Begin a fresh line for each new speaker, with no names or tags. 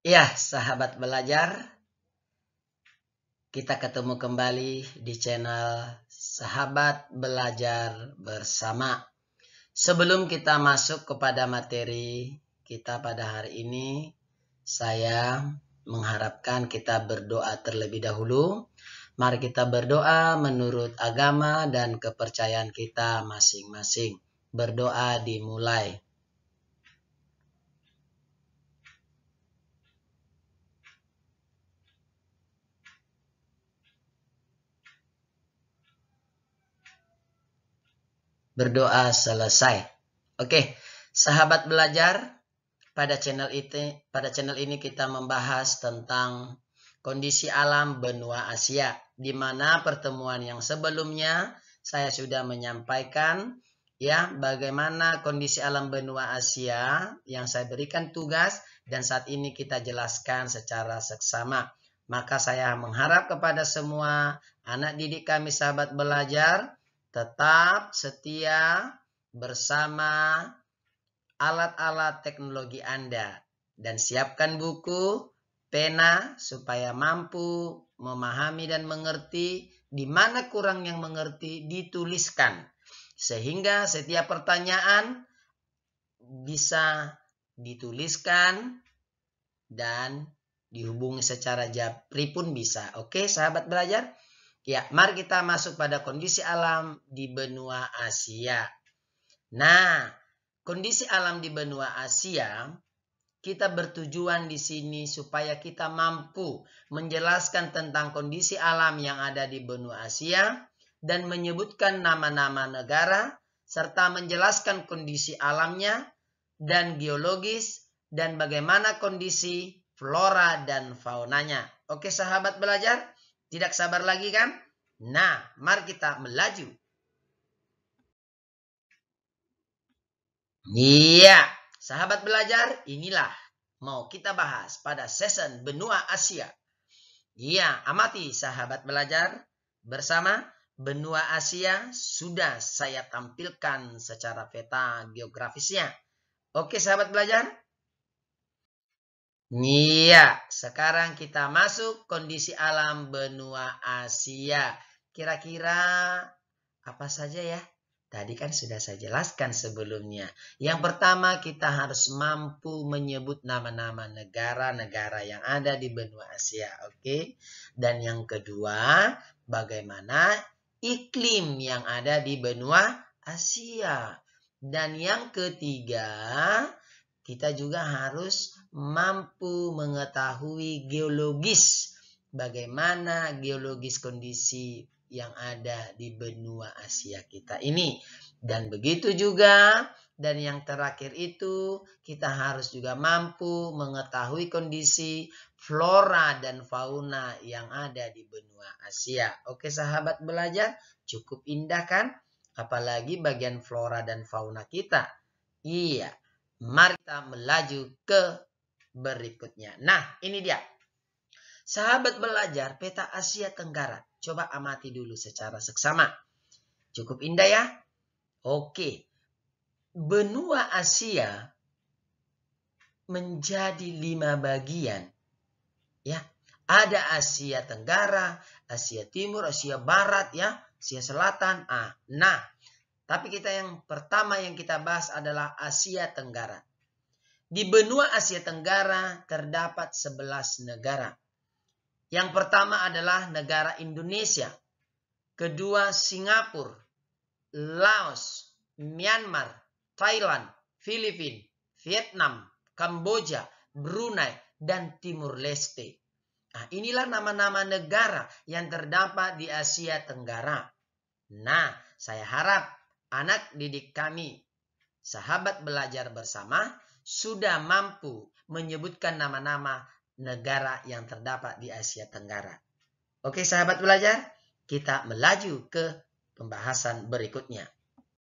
Ya, sahabat belajar, kita ketemu kembali di channel Sahabat Belajar Bersama. Sebelum kita masuk kepada materi kita pada hari ini, saya mengharapkan kita berdoa terlebih dahulu. Mari kita berdoa menurut agama dan kepercayaan kita masing-masing. Berdoa dimulai. berdoa selesai. Oke, sahabat belajar, pada channel ini, pada channel ini kita membahas tentang kondisi alam benua Asia di mana pertemuan yang sebelumnya saya sudah menyampaikan ya bagaimana kondisi alam benua Asia yang saya berikan tugas dan saat ini kita jelaskan secara seksama. Maka saya mengharap kepada semua anak didik kami sahabat belajar tetap setia bersama alat-alat teknologi Anda dan siapkan buku, pena supaya mampu memahami dan mengerti di mana kurang yang mengerti dituliskan sehingga setiap pertanyaan bisa dituliskan dan dihubungi secara japri pun bisa. Oke, sahabat belajar, Ya, mari kita masuk pada kondisi alam di benua Asia. Nah, kondisi alam di benua Asia kita bertujuan di sini supaya kita mampu menjelaskan tentang kondisi alam yang ada di benua Asia dan menyebutkan nama-nama negara serta menjelaskan kondisi alamnya dan geologis dan bagaimana kondisi flora dan faunanya. Oke sahabat belajar, tidak sabar lagi kan? Nah, mari kita melaju. Iya, sahabat belajar, inilah mau kita bahas pada season benua Asia. Iya, amati sahabat belajar bersama benua Asia sudah saya tampilkan secara peta geografisnya. Oke sahabat belajar, Iya, sekarang kita masuk kondisi alam benua Asia. Kira-kira apa saja ya? Tadi kan sudah saya jelaskan sebelumnya. Yang pertama kita harus mampu menyebut nama-nama negara-negara yang ada di benua Asia, oke? Okay? Dan yang kedua, bagaimana iklim yang ada di benua Asia. Dan yang ketiga, kita juga harus mampu mengetahui geologis bagaimana geologis kondisi yang ada di benua Asia kita ini. Dan begitu juga, dan yang terakhir itu kita harus juga mampu mengetahui kondisi flora dan fauna yang ada di benua Asia. Oke sahabat belajar, cukup indah kan? Apalagi bagian flora dan fauna kita. Iya, mari kita melaju ke berikutnya. Nah, ini dia. Sahabat belajar peta Asia Tenggara. Coba amati dulu secara seksama. Cukup indah ya? Oke. Benua Asia menjadi lima bagian. Ya, ada Asia Tenggara, Asia Timur, Asia Barat, ya, Asia Selatan. Ah, nah, tapi kita yang pertama yang kita bahas adalah Asia Tenggara. Di benua Asia Tenggara terdapat 11 negara. Yang pertama adalah negara Indonesia, kedua Singapura, Laos, Myanmar, Thailand, Filipina, Vietnam, Kamboja, Brunei, dan Timur Leste. Nah, inilah nama-nama negara yang terdapat di Asia Tenggara. Nah, saya harap anak didik kami, sahabat belajar bersama, sudah mampu menyebutkan nama-nama negara yang terdapat di Asia Tenggara. Oke sahabat belajar, kita melaju ke pembahasan berikutnya.